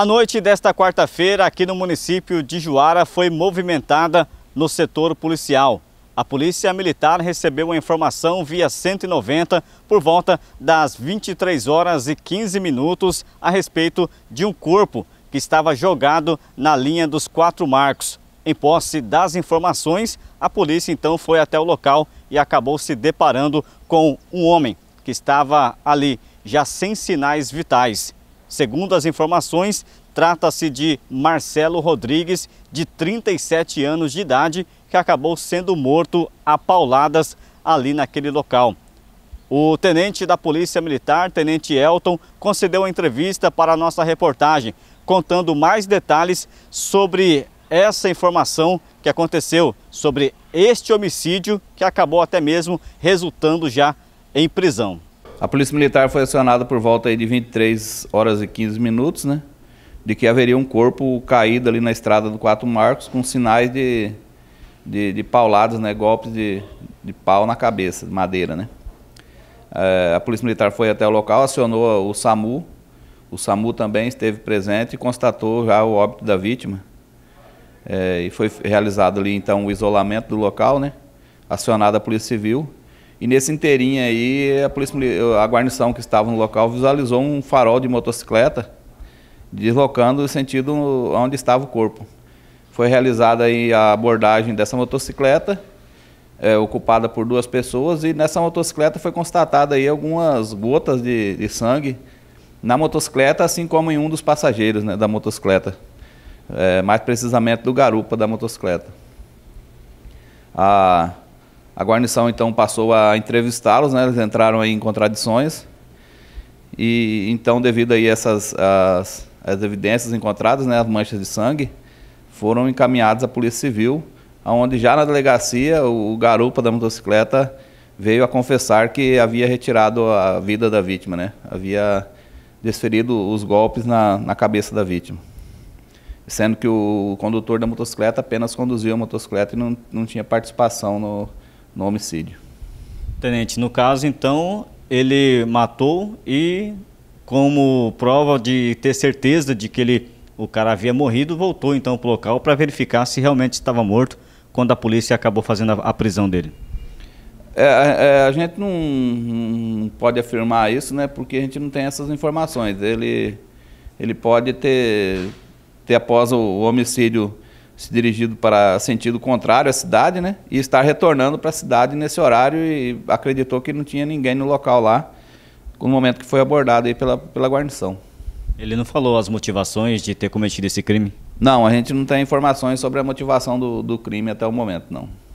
A noite desta quarta-feira aqui no município de Juara foi movimentada no setor policial. A Polícia Militar recebeu a informação via 190 por volta das 23 horas e 15 minutos a respeito de um corpo que estava jogado na linha dos quatro marcos. Em posse das informações, a polícia então foi até o local e acabou se deparando com um homem que estava ali já sem sinais vitais. Segundo as informações, trata-se de Marcelo Rodrigues, de 37 anos de idade, que acabou sendo morto a pauladas ali naquele local. O tenente da Polícia Militar, Tenente Elton, concedeu a entrevista para a nossa reportagem, contando mais detalhes sobre essa informação que aconteceu, sobre este homicídio que acabou até mesmo resultando já em prisão. A Polícia Militar foi acionada por volta de 23 horas e 15 minutos, né? De que haveria um corpo caído ali na estrada do Quatro Marcos com sinais de, de, de pauladas, né? Golpes de, de pau na cabeça, de madeira, né? É, a Polícia Militar foi até o local, acionou o SAMU. O SAMU também esteve presente e constatou já o óbito da vítima. É, e foi realizado ali então o isolamento do local, né? Acionada a Polícia Civil e nesse inteirinho aí, a, polícia, a guarnição que estava no local visualizou um farol de motocicleta deslocando o sentido onde estava o corpo. Foi realizada aí a abordagem dessa motocicleta, é, ocupada por duas pessoas, e nessa motocicleta foi constatada aí algumas gotas de, de sangue na motocicleta, assim como em um dos passageiros né, da motocicleta, é, mais precisamente do garupa da motocicleta. A, a guarnição então passou a entrevistá-los, né? Eles entraram em contradições. E então, devido aí essas as, as evidências encontradas, né, as manchas de sangue, foram encaminhadas à Polícia Civil, onde já na delegacia o, o garupa da motocicleta veio a confessar que havia retirado a vida da vítima, né? Havia desferido os golpes na, na cabeça da vítima. Sendo que o condutor da motocicleta apenas conduzia a motocicleta e não, não tinha participação no, no homicídio. Tenente, no caso, então, ele matou e, como prova de ter certeza de que ele, o cara havia morrido, voltou então para o local para verificar se realmente estava morto quando a polícia acabou fazendo a, a prisão dele. É, é, é, a gente não, não, pode afirmar isso, né? Porque a gente não tem essas informações. Ele, ele pode ter, ter após o, o homicídio se dirigido para sentido contrário à cidade, né? E estar retornando para a cidade nesse horário e acreditou que não tinha ninguém no local lá, no momento que foi abordado aí pela, pela guarnição. Ele não falou as motivações de ter cometido esse crime? Não, a gente não tem informações sobre a motivação do, do crime até o momento, não.